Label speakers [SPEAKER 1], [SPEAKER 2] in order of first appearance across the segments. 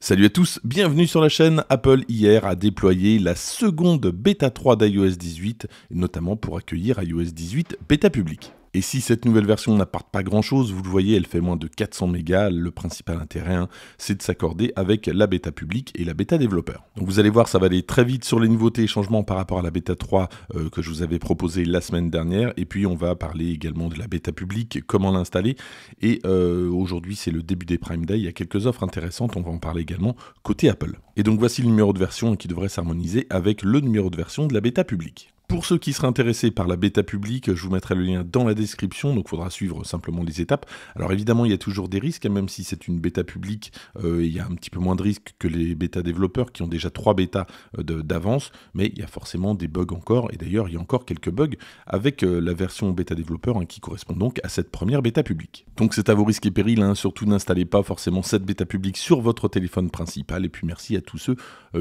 [SPEAKER 1] Salut à tous, bienvenue sur la chaîne. Apple hier a déployé la seconde bêta 3 d'iOS 18, notamment pour accueillir iOS 18 bêta public. Et si cette nouvelle version n'apporte pas grand-chose, vous le voyez, elle fait moins de 400 mégas, le principal intérêt, hein, c'est de s'accorder avec la bêta publique et la bêta développeur. Donc vous allez voir, ça va aller très vite sur les nouveautés et changements par rapport à la bêta 3 euh, que je vous avais proposé la semaine dernière, et puis on va parler également de la bêta publique, comment l'installer, et euh, aujourd'hui c'est le début des Prime Day, il y a quelques offres intéressantes, on va en parler également côté Apple. Et donc voici le numéro de version qui devrait s'harmoniser avec le numéro de version de la bêta publique. Pour ceux qui seraient intéressés par la bêta publique, je vous mettrai le lien dans la description, donc il faudra suivre simplement les étapes. Alors évidemment, il y a toujours des risques, hein, même si c'est une bêta publique, euh, il y a un petit peu moins de risques que les bêta développeurs qui ont déjà trois bêtas euh, d'avance, mais il y a forcément des bugs encore, et d'ailleurs il y a encore quelques bugs avec euh, la version bêta développeur hein, qui correspond donc à cette première bêta publique. Donc c'est à vos risques et périls, hein, surtout n'installez pas forcément cette bêta publique sur votre téléphone principal, et puis merci à tous ceux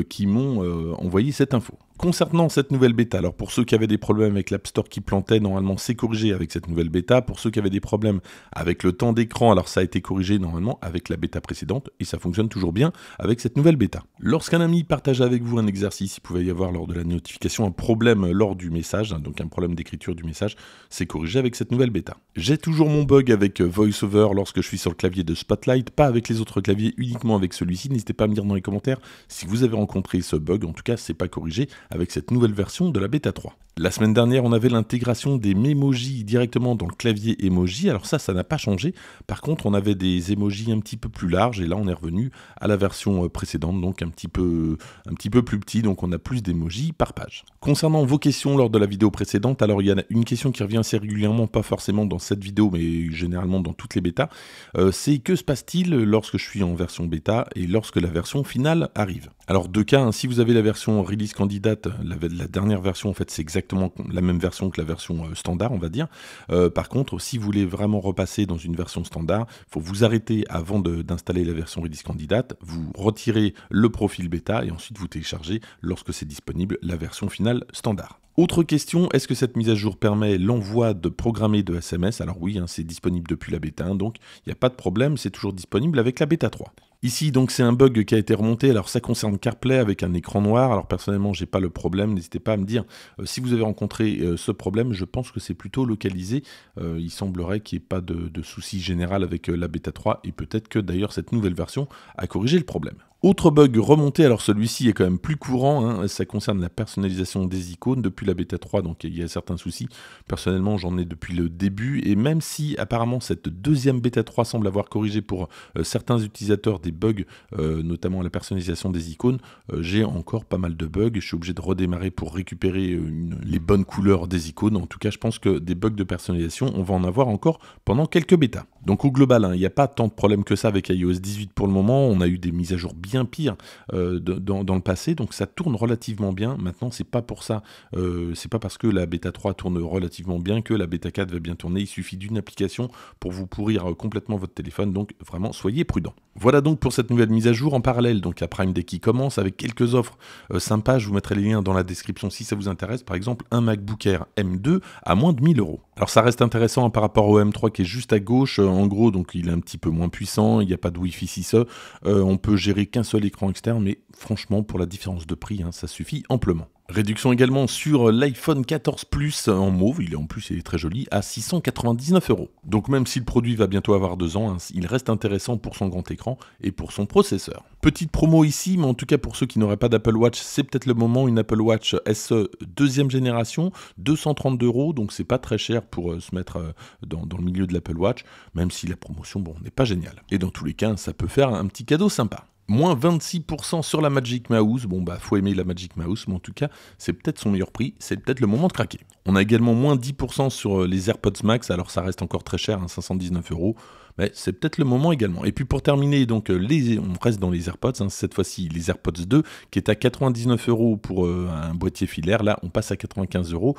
[SPEAKER 1] qui m'ont envoyé cette info. Concernant cette nouvelle bêta, alors pour ceux qui avaient des problèmes avec l'App Store qui plantait, normalement c'est corrigé avec cette nouvelle bêta. Pour ceux qui avaient des problèmes avec le temps d'écran, alors ça a été corrigé normalement avec la bêta précédente et ça fonctionne toujours bien avec cette nouvelle bêta. Lorsqu'un ami partage avec vous un exercice, il pouvait y avoir lors de la notification un problème lors du message, hein, donc un problème d'écriture du message, c'est corrigé avec cette nouvelle bêta. J'ai toujours mon bug avec euh, VoiceOver lorsque je suis sur le clavier de Spotlight, pas avec les autres claviers, uniquement avec celui-ci. N'hésitez pas à me dire dans les commentaires si vous avez rencontré ce bug, en tout cas c'est pas corrigé avec cette nouvelle version de la bêta 3. La semaine dernière, on avait l'intégration des mémojis directement dans le clavier emoji. Alors ça, ça n'a pas changé. Par contre, on avait des emojis un petit peu plus larges et là, on est revenu à la version euh, précédente, donc un petit peu, un petit peu plus petit. Donc on a plus d'émojis par page. Concernant vos questions lors de la vidéo précédente, alors il y a une question qui revient assez régulièrement, pas forcément dans cette vidéo, mais généralement dans toutes les bêtas. Euh, c'est que se passe-t-il lorsque je suis en version bêta et lorsque la version finale arrive Alors deux cas. Hein. si vous avez la version release candidate, la, la dernière version en fait, c'est exactement la même version que la version euh, standard, on va dire. Euh, par contre, si vous voulez vraiment repasser dans une version standard, faut vous arrêter avant d'installer la version Redis candidate, vous retirez le profil bêta et ensuite vous téléchargez, lorsque c'est disponible, la version finale standard. Autre question, est-ce que cette mise à jour permet l'envoi de programmés de SMS Alors oui, hein, c'est disponible depuis la bêta 1, donc il n'y a pas de problème, c'est toujours disponible avec la bêta 3. Ici, donc, c'est un bug qui a été remonté. Alors, ça concerne CarPlay avec un écran noir. Alors, personnellement, j'ai pas le problème. N'hésitez pas à me dire euh, si vous avez rencontré euh, ce problème. Je pense que c'est plutôt localisé. Euh, il semblerait qu'il n'y ait pas de, de souci général avec la bêta 3 et peut-être que d'ailleurs cette nouvelle version a corrigé le problème. Autre bug remonté, alors celui-ci est quand même plus courant, hein, ça concerne la personnalisation des icônes depuis la bêta 3, donc il y a certains soucis. Personnellement, j'en ai depuis le début, et même si apparemment cette deuxième bêta 3 semble avoir corrigé pour euh, certains utilisateurs des bugs, euh, notamment la personnalisation des icônes, euh, j'ai encore pas mal de bugs, je suis obligé de redémarrer pour récupérer les bonnes couleurs des icônes. En tout cas, je pense que des bugs de personnalisation, on va en avoir encore pendant quelques bêtas. Donc au global, hein, il n'y a pas tant de problèmes que ça avec iOS 18 pour le moment, on a eu des mises à jour bien pire euh, dans, le passé, donc ça tourne relativement bien. Maintenant, c'est pas pour ça, euh, c'est pas parce que la bêta 3 tourne relativement bien que la bêta 4 va bien tourner. Il suffit d'une application pour vous pourrir euh, complètement votre téléphone, donc vraiment soyez prudent. Voilà donc pour cette nouvelle mise à jour en parallèle. Donc il Prime Day qui commence avec quelques offres euh, sympas. Je vous mettrai les liens dans la description si ça vous intéresse. Par exemple, un MacBook Air M2 à moins de 1000 euros. Alors ça reste intéressant hein, par rapport au M3 qui est juste à gauche. Euh, en gros, donc il est un petit peu moins puissant. Il n'y a pas de Wi-Fi 6 e euh, on peut gérer qu'un seul écran externe, mais franchement, pour la différence de prix, hein, ça suffit amplement. Réduction également sur l'iPhone 14 Plus en mauve, il est en plus il est très joli, à 699 euros. Donc même si le produit va bientôt avoir deux ans, hein, il reste intéressant pour son grand écran et pour son processeur. Petite promo ici, mais en tout cas pour ceux qui n'auraient pas d'Apple Watch, c'est peut-être le moment, une Apple Watch SE deuxième génération, 232 euros, donc c'est pas très cher pour euh, se mettre euh, dans, le milieu de l'Apple Watch, même si la promotion, bon, n'est pas géniale. Et dans tous les cas, ça peut faire un petit cadeau sympa. Moins 26% sur la Magic Mouse. Bon, bah, faut aimer la Magic Mouse, mais en tout cas, c'est peut-être son meilleur prix. C'est peut-être le moment de craquer. On a également moins 10% sur euh, les AirPods Max. Alors, ça reste encore très cher, hein, 519 euros. Mais c'est peut-être le moment également. Et puis, pour terminer, donc, euh, les, on reste dans les AirPods. Hein, cette fois-ci, les AirPods 2, qui est à 99 euros pour euh, un boîtier filaire. Là, on passe à 95 euros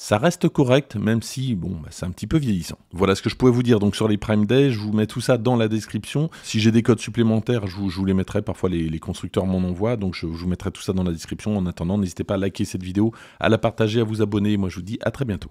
[SPEAKER 1] ça reste correct, même si bon, bah, c'est un petit peu vieillissant. Voilà ce que je pouvais vous dire donc sur les Prime Day. Je vous mets tout ça dans la description. Si j'ai des codes supplémentaires, je vous, les mettrai. Parfois, les, constructeurs m'en envoient, donc je, je, vous mettrai tout ça dans la description. En attendant, n'hésitez pas à liker cette vidéo, à la partager, à vous abonner. Moi, je vous dis à très bientôt.